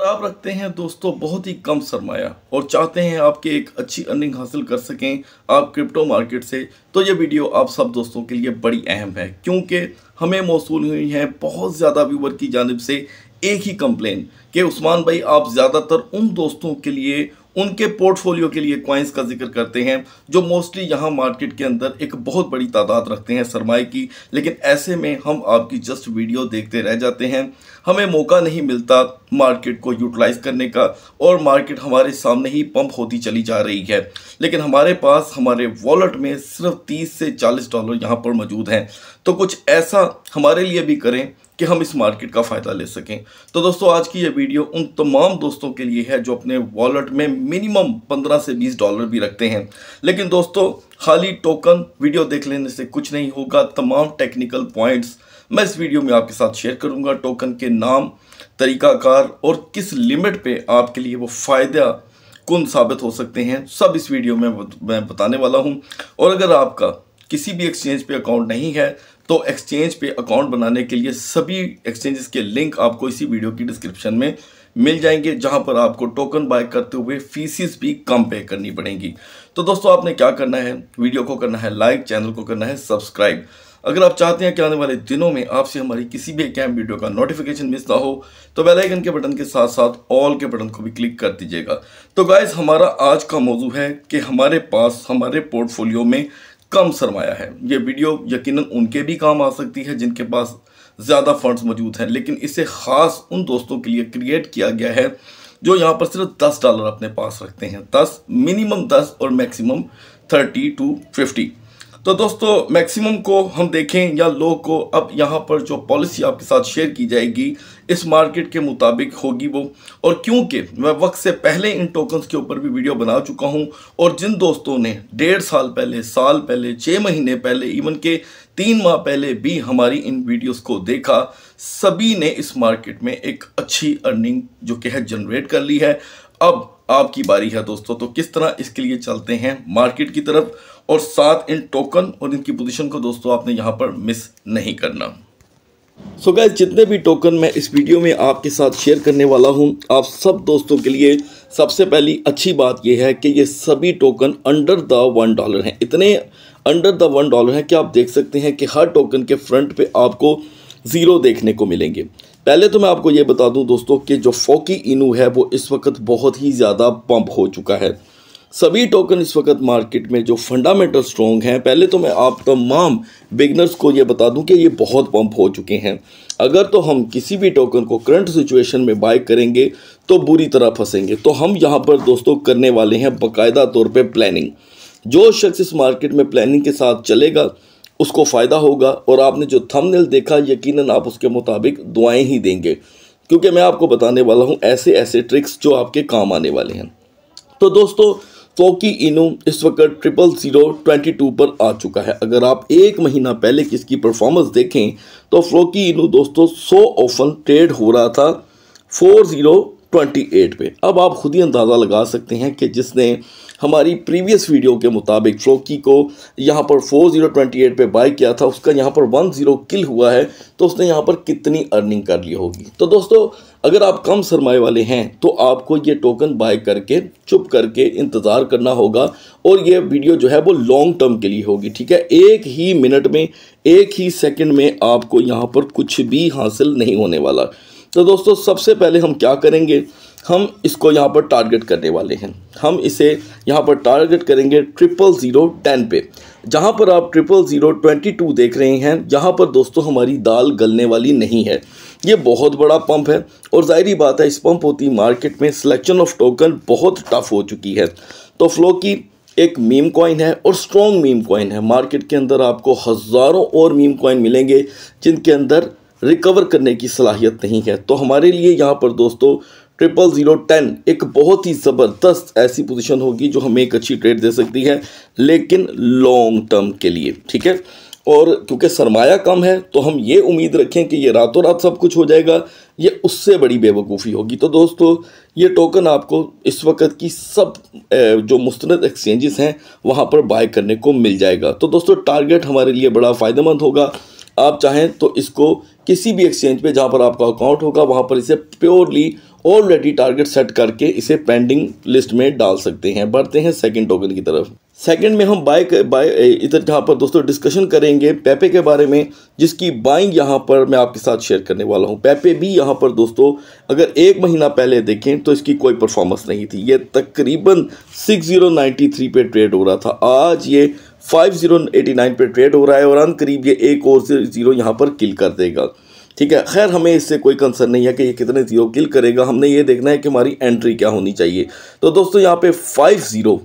अगर आप रखते हैं दोस्तों बहुत ही कम सरमाया और चाहते हैं आपके एक अच्छी अर्निंग हासिल कर सकें आप क्रिप्टो मार्केट से तो ये वीडियो आप सब दोस्तों के लिए बड़ी अहम है क्योंकि हमें मौसू हुई है बहुत ज़्यादा व्यूवर की जानब से एक ही कंप्लेन कि उस्मान भाई आप ज़्यादातर उन दोस्तों के लिए उनके पोर्टफोलियो के लिए क्वाइंस का जिक्र करते हैं जो मोस्टली यहाँ मार्केट के अंदर एक बहुत बड़ी तादाद रखते हैं सरमाए की लेकिन ऐसे में हम आपकी जस्ट वीडियो देखते रह जाते हैं हमें मौका नहीं मिलता मार्केट को यूटिलाइज करने का और मार्केट हमारे सामने ही पंप होती चली जा रही है लेकिन हमारे पास हमारे वॉलेट में सिर्फ 30 से 40 डॉलर यहाँ पर मौजूद हैं तो कुछ ऐसा हमारे लिए भी करें कि हम इस मार्केट का फ़ायदा ले सकें तो दोस्तों आज की ये वीडियो उन तमाम दोस्तों के लिए है जो अपने वॉलेट में मिनिमम 15 से 20 डॉलर भी रखते हैं लेकिन दोस्तों खाली टोकन वीडियो देख लेने से कुछ नहीं होगा तमाम टेक्निकल पॉइंट्स मैं इस वीडियो में आपके साथ शेयर करूंगा टोकन के नाम तरीकाकार और किस लिमिट पे आपके लिए वो फ़ायदा कौन साबित हो सकते हैं सब इस वीडियो में मैं बताने वाला हूँ और अगर आपका किसी भी एक्सचेंज पे अकाउंट नहीं है तो एक्सचेंज पे अकाउंट बनाने के लिए सभी एक्सचेंजेस के लिंक आपको इसी वीडियो की डिस्क्रिप्शन में मिल जाएंगे जहां पर आपको टोकन बाय करते हुए फीसिस भी कम पे करनी पड़ेंगी तो दोस्तों आपने क्या करना है वीडियो को करना है लाइक चैनल को करना है सब्सक्राइब अगर आप चाहते हैं कि आने वाले दिनों में आपसे हमारी किसी भी कैम्प वीडियो का नोटिफिकेशन मिस ना हो तो बेल आइकन के बटन के साथ साथ ऑल के बटन को भी क्लिक कर दीजिएगा तो गाइज़ हमारा आज का मौजू है कि हमारे पास हमारे पोर्टफोलियो में कम सरमाया है ये वीडियो यकीनन उनके भी काम आ सकती है जिनके पास ज़्यादा फंड्स मौजूद हैं लेकिन इसे ख़ास उन दोस्तों के लिए क्रिएट किया गया है जो यहाँ पर सिर्फ दस डॉलर अपने पास रखते हैं दस मिनिमम दस और मैक्सिमम थर्टी टू फिफ्टी तो दोस्तों मैक्सिमम को हम देखें या लो को अब यहाँ पर जो पॉलिसी आपके साथ शेयर की जाएगी इस मार्केट के मुताबिक होगी वो और क्योंकि मैं वक्त से पहले इन टोकन्स के ऊपर भी वीडियो बना चुका हूँ और जिन दोस्तों ने डेढ़ साल पहले साल पहले छः महीने पहले इवन के तीन माह पहले भी हमारी इन वीडियोस को देखा सभी ने इस मार्केट में एक अच्छी अर्निंग जो कि है जनरेट कर ली है अब आपकी बारी है दोस्तों तो किस तरह इसके लिए चलते हैं मार्केट की तरफ और साथ इन टोकन और इनकी पोजीशन को दोस्तों आपने यहाँ पर मिस नहीं करना सो गैस जितने भी टोकन मैं इस वीडियो में आपके साथ शेयर करने वाला हूँ आप सब दोस्तों के लिए सबसे पहली अच्छी बात यह है कि ये सभी token under the one dollar हैं इतने अंडर द वन डॉलर हैं कि आप देख सकते हैं कि हर टोकन के फ्रंट पर आपको ज़ीरो देखने को मिलेंगे पहले तो मैं आपको ये बता दूं दोस्तों कि जो फोकी इनू है वो इस वक्त बहुत ही ज़्यादा पंप हो चुका है सभी टोकन इस वक्त मार्केट में जो फंडामेंटल स्ट्रॉन्ग हैं पहले तो मैं आप तमाम बिगनर्स को ये बता दूं कि ये बहुत पंप हो चुके हैं अगर तो हम किसी भी टोकन को करंट सिचुएशन में बाय करेंगे तो बुरी तरह फंसेंगे तो हम यहाँ पर दोस्तों करने वाले हैं बाकायदा तौर पर प्लानिंग जो शख्स इस मार्केट में प्लानिंग के साथ चलेगा उसको फ़ायदा होगा और आपने जो थंबनेल देखा यकीनन आप उसके मुताबिक दुआएं ही देंगे क्योंकि मैं आपको बताने वाला हूँ ऐसे ऐसे ट्रिक्स जो आपके काम आने वाले हैं तो दोस्तों फोकी इनो इस वक्त ट्रिपल ज़ीरो ट्वेंटी टू पर आ चुका है अगर आप एक महीना पहले किसकी परफॉर्मेंस देखें तो फोकी इनो दोस्तों सो ऑफन ट्रेड हो रहा था फोर ज़ीरो ट्वेंटी एट पर अब आप खुद ही अंदाज़ा लगा सकते हैं कि जिसने हमारी प्रीवियस वीडियो के मुताबिक फ्लोकी को यहाँ पर 4028 पे बाई किया था उसका यहाँ पर 10 किल हुआ है तो उसने यहाँ पर कितनी अर्निंग कर ली होगी तो दोस्तों अगर आप कम सरमाए वाले हैं तो आपको ये टोकन बाय करके चुप करके इंतज़ार करना होगा और ये वीडियो जो है वो लॉन्ग टर्म के लिए होगी ठीक है एक ही मिनट में एक ही सेकंड में आपको यहाँ पर कुछ भी हासिल नहीं होने वाला तो दोस्तों सबसे पहले हम क्या करेंगे हम इसको यहाँ पर टारगेट करने वाले हैं हम इसे यहाँ पर टारगेट करेंगे ट्रिपल ज़ीरो टेन पे जहाँ पर आप ट्रिपल ज़ीरो ट्वेंटी टू देख रहे हैं यहाँ पर दोस्तों हमारी दाल गलने वाली नहीं है ये बहुत बड़ा पंप है और ज़ाहरी बात है इस पंप होती मार्केट में सिलेक्शन ऑफ टोकन बहुत टफ हो चुकी है तो फ्लो की एक मीम कॉइन है और स्ट्रॉन्ग मीम कॉइन है मार्केट के अंदर आपको हज़ारों और मीम कॉइन मिलेंगे जिनके अंदर रिकवर करने की सलाहियत नहीं है तो हमारे लिए यहाँ पर दोस्तों ट्रिपल ज़ीरो टेन एक बहुत ही ज़बरदस्त ऐसी पोजीशन होगी जो हमें एक अच्छी ट्रेड दे सकती है लेकिन लॉन्ग टर्म के लिए ठीक है और क्योंकि सरमाया कम है तो हम ये उम्मीद रखें कि ये रातों रात सब कुछ हो जाएगा ये उससे बड़ी बेवकूफ़ी होगी तो दोस्तों ये टोकन आपको इस वक्त की सब जो मुस्तरद एक्सचेंजेस हैं वहाँ पर बाय करने को मिल जाएगा तो दोस्तों टारगेट हमारे लिए बड़ा फ़ायदेमंद होगा आप चाहें तो इसको किसी भी एक्सचेंज पे जहाँ पर आपका अकाउंट होगा वहाँ पर इसे प्योरली ऑलरेडी टारगेट सेट करके इसे पेंडिंग लिस्ट में डाल सकते हैं बढ़ते हैं सेकंड टोकन की तरफ सेकंड में हम बाय बाय इधर जहाँ पर दोस्तों डिस्कशन करेंगे पेपे के बारे में जिसकी बाइंग यहाँ पर मैं आपके साथ शेयर करने वाला हूँ पेपे भी यहाँ पर दोस्तों अगर एक महीना पहले देखें तो इसकी कोई परफॉर्मेंस नहीं थी ये तकरीबन 6093 पे ट्रेड हो रहा था आज ये 5089 पे ट्रेड हो रहा है और अन करीब ये एक और जीरो यहाँ पर किल कर देगा ठीक है खैर हमें इससे कोई कंसर्न नहीं है कि ये कितने ज़ीरो किल करेगा हमने ये देखना है कि हमारी एंट्री क्या होनी चाहिए तो दोस्तों यहाँ पे five zero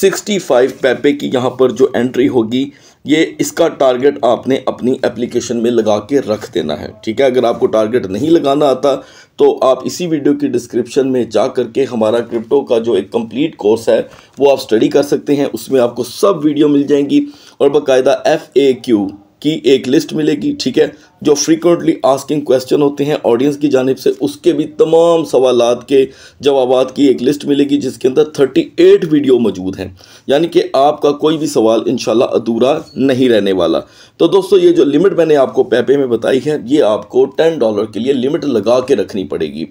sixty five Pepe की यहाँ पर जो एंट्री होगी ये इसका टारगेट आपने अपनी एप्लीकेशन में लगा के रख देना है ठीक है अगर आपको टारगेट नहीं लगाना आता तो आप इसी वीडियो की डिस्क्रिप्शन में जा करके हमारा क्रिप्टो का जो एक कंप्लीट कोर्स है वो आप स्टडी कर सकते हैं उसमें आपको सब वीडियो मिल जाएंगी और बाकायदा एफ़ ए क्यू की एक लिस्ट मिलेगी ठीक है जो फ्रीक्वेंटली आस्किंग क्वेश्चन होते हैं ऑडियंस की जानब से उसके भी तमाम सवाल के जवाब की एक लिस्ट मिलेगी जिसके अंदर थर्टी एट वीडियो मौजूद हैं यानी कि आपका कोई भी सवाल इन अधूरा नहीं रहने वाला तो दोस्तों ये जो लिमिट मैंने आपको पैपे में बताई है ये आपको टेन डॉलर के लिए लिमिट लगा के रखनी पड़ेगी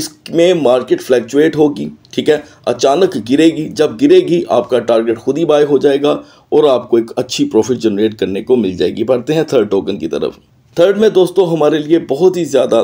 इसमें मार्केट फ्लैक्चुएट होगी ठीक है अचानक गिरेगी जब गिरेगी आपका टारगेट खुद ही बाय हो जाएगा और आपको एक अच्छी प्रॉफिट जनरेट करने को मिल जाएगी बढ़ते हैं थर्ड टोकन की तरफ थर्ड में दोस्तों हमारे लिए बहुत ही ज़्यादा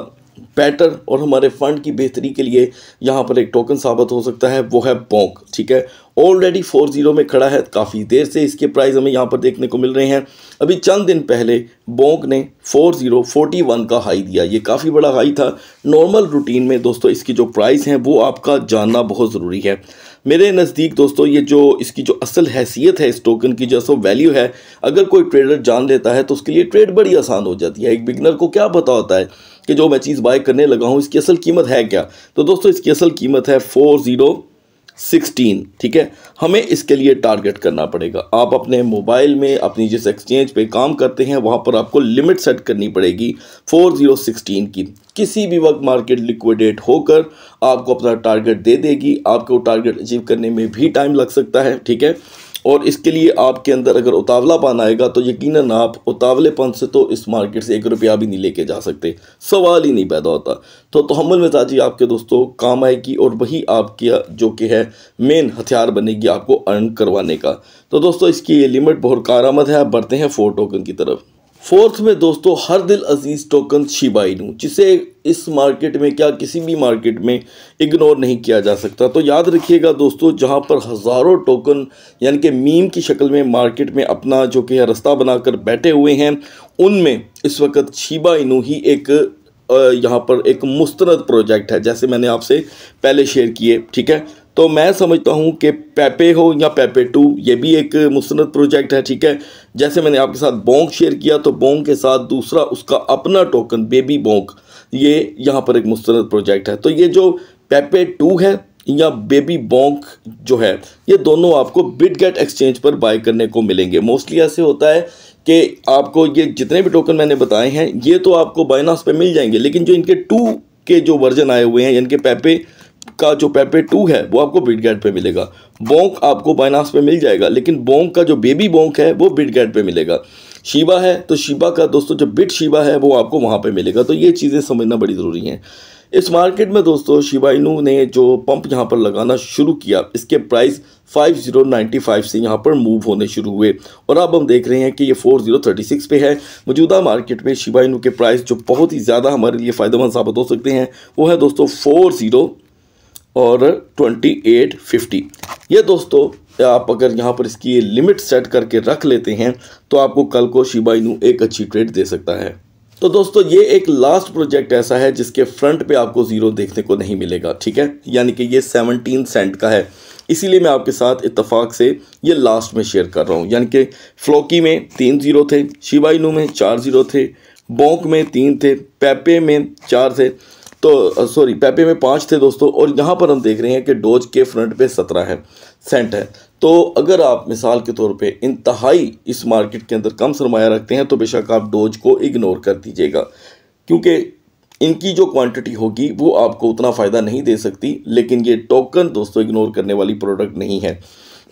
बेटर और हमारे फंड की बेहतरी के लिए यहाँ पर एक टोकन साबित हो सकता है वो है बोंक ठीक है ऑलरेडी फोर जीरो में खड़ा है काफ़ी देर से इसके प्राइस हमें यहाँ पर देखने को मिल रहे हैं अभी चंद दिन पहले बोंक ने फोर जीरो फोर्टी वन का हाई दिया ये काफ़ी बड़ा हाई था नॉर्मल रूटीन में दोस्तों इसकी जो प्राइस हैं वो आपका जानना बहुत ज़रूरी है मेरे नज़दीक दोस्तों ये जो इसकी जो असल हैसियत है इस टोकन की जो असल वैल्यू है अगर कोई ट्रेडर जान लेता है तो उसके लिए ट्रेड बड़ी आसान हो जाती है एक बिगनर को क्या पता होता है कि जो मैं चीज़ बाय करने लगा हूँ इसकी असल कीमत है क्या तो दोस्तों इसकी असल कीमत है फोर ज़ीरो सिक्सटीन ठीक है हमें इसके लिए टारगेट करना पड़ेगा आप अपने मोबाइल में अपनी जिस एक्सचेंज पे काम करते हैं वहाँ पर आपको लिमिट सेट करनी पड़ेगी फोर ज़ीरो सिक्सटीन की किसी भी वक्त मार्केट लिक्विडेट होकर आपको अपना टारगेट दे देगी आपको टारगेट अचीव करने में भी टाइम लग सकता है ठीक है और इसके लिए आपके अंदर अगर उतावला पान आएगा तो यकीनन आप उतावले पान से तो इस मार्केट से एक रुपया भी नहीं लेके जा सकते सवाल ही नहीं पैदा होता तो तहमल मिजाजी आपके दोस्तों काम आएगी और वही आपकी जो कि है मेन हथियार बनेगी आपको अर्न करवाने का तो दोस्तों इसकी ये लिमिट बहुत कार है बढ़ते हैं फोर टोकन की तरफ फोर्थ में दोस्तों हर दिल अजीज टोकन शिबा इनू जिसे इस मार्केट में क्या किसी भी मार्केट में इग्नोर नहीं किया जा सकता तो याद रखिएगा दोस्तों जहां पर हज़ारों टोकन यानी कि मीम की शक्ल में मार्केट में अपना जो कि रास्ता बनाकर बैठे हुए हैं उनमें इस वक्त शिबा इनू ही एक यहाँ पर एक मुस्तरद प्रोजेक्ट है जैसे मैंने आपसे पहले शेयर किए ठीक है तो मैं समझता हूँ कि पेपे हो या पेपे टू ये भी एक मुस्त प्रोजेक्ट है ठीक है जैसे मैंने आपके साथ बोंक शेयर किया तो बोंक के साथ दूसरा उसका अपना टोकन बेबी बोंक ये यहाँ पर एक मुस्त प्रोजेक्ट है तो ये जो पेपे टू है या बेबी बोंक जो है ये दोनों आपको गेट एक्सचेंज पर बाय करने को मिलेंगे मोस्टली ऐसे होता है कि आपको ये जितने भी टोकन मैंने बताए हैं ये तो आपको बाइनास पे मिल जाएंगे लेकिन जो इनके टू के जो वर्जन आए हुए हैं यानी कि पैपे का जो पेपे टू है वो आपको बिटगैट पे मिलेगा बोंक आपको बाइनास पे मिल जाएगा लेकिन बोंक का जो बेबी बोंक है वो बिटगैट पे मिलेगा शिबा है तो शिबा का दोस्तों जो बिट शिबा है वो आपको वहाँ पे मिलेगा तो ये चीज़ें समझना बड़ी ज़रूरी हैं इस मार्केट में दोस्तों शिबाइनू ने जो पंप यहाँ पर लगाना शुरू किया इसके प्राइस 5095 से यहाँ पर मूव होने शुरू हुए और अब हम देख रहे हैं कि ये 4036 पे है मौजूदा मार्केट में शिबाइनू के प्राइस जो बहुत ही ज़्यादा हमारे लिए फ़ायदेमंद साबित हो सकते हैं वो है दोस्तों 40 और 2850 ये दोस्तों आप अगर यहाँ पर इसकी ये लिमिट सेट करके रख लेते हैं तो आपको कल को शिबा इनू एक अच्छी ट्रेड दे सकता है तो दोस्तों ये एक लास्ट प्रोजेक्ट ऐसा है जिसके फ्रंट पे आपको ज़ीरो देखने को नहीं मिलेगा ठीक है यानी कि ये 17 सेंट का है इसीलिए मैं आपके साथ इतफाक़ से ये लास्ट में शेयर कर रहा हूँ यानी कि फ्लोकी में तीन ज़ीरो थे शिबाइनू में चार ज़ीरो थे बोंक में तीन थे पेपे में चार थे तो सॉरी पेपे में पाँच थे दोस्तों और यहाँ पर हम देख रहे हैं कि डोज के फ्रंट पे सत्रह है सेंट है तो अगर आप मिसाल के तौर पे इंतहाई इस मार्केट के अंदर कम सरमाया रखते हैं तो बेशक आप डोज को इग्नोर कर दीजिएगा क्योंकि इनकी जो क्वांटिटी होगी वो आपको उतना फ़ायदा नहीं दे सकती लेकिन ये टोकन दोस्तों इग्नोर करने वाली प्रोडक्ट नहीं है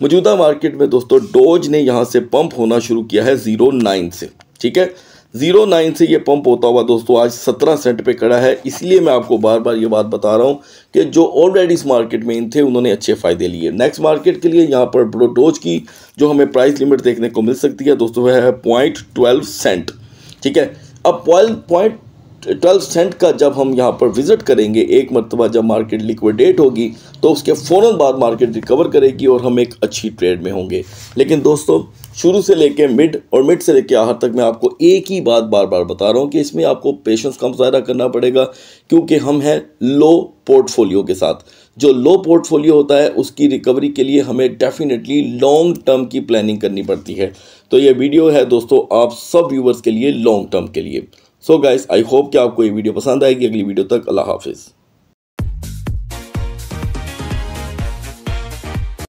मौजूदा मार्केट में दोस्तों डोज ने यहाँ से पम्प होना शुरू किया है ज़ीरो नाइन से ठीक है जीरो नाइन से ये पंप होता हुआ दोस्तों आज सत्रह सेंट पे खड़ा है इसलिए मैं आपको बार बार ये बात बता रहा हूँ कि जो ऑलरेडी इस मार्केट में इन थे उन्होंने अच्छे फ़ायदे लिए नेक्स्ट मार्केट के लिए यहाँ पर ब्रोडोज की जो हमें प्राइस लिमिट देखने को मिल सकती है दोस्तों वह है पॉइंट ट्वेल्व सेंट ठीक है अब पॉइंट ट्वेल्व सेंट का जब हम यहाँ पर विज़िट करेंगे एक मरतबा जब मार्केट लिक्विडेट होगी तो उसके फ़ौर बाद मार्केट रिकवर करेगी और हम एक अच्छी ट्रेड में होंगे लेकिन दोस्तों शुरू से लेके मिड और मिड से लेके आखिर तक मैं आपको एक ही बात बार बार बता रहा हूँ कि इसमें आपको पेशेंस का मुजाहरा करना पड़ेगा क्योंकि हम हैं लो पोर्टफोलियो के साथ जो लो पोर्टफोलियो होता है उसकी रिकवरी के लिए हमें डेफिनेटली लॉन्ग टर्म की प्लानिंग करनी पड़ती है तो ये वीडियो है दोस्तों आप सब व्यूवर्स के लिए लॉन्ग टर्म के लिए सो गाइस आई होप कि आपको ये वीडियो पसंद आएगी अगली वीडियो तक अल्लाह हाफिज़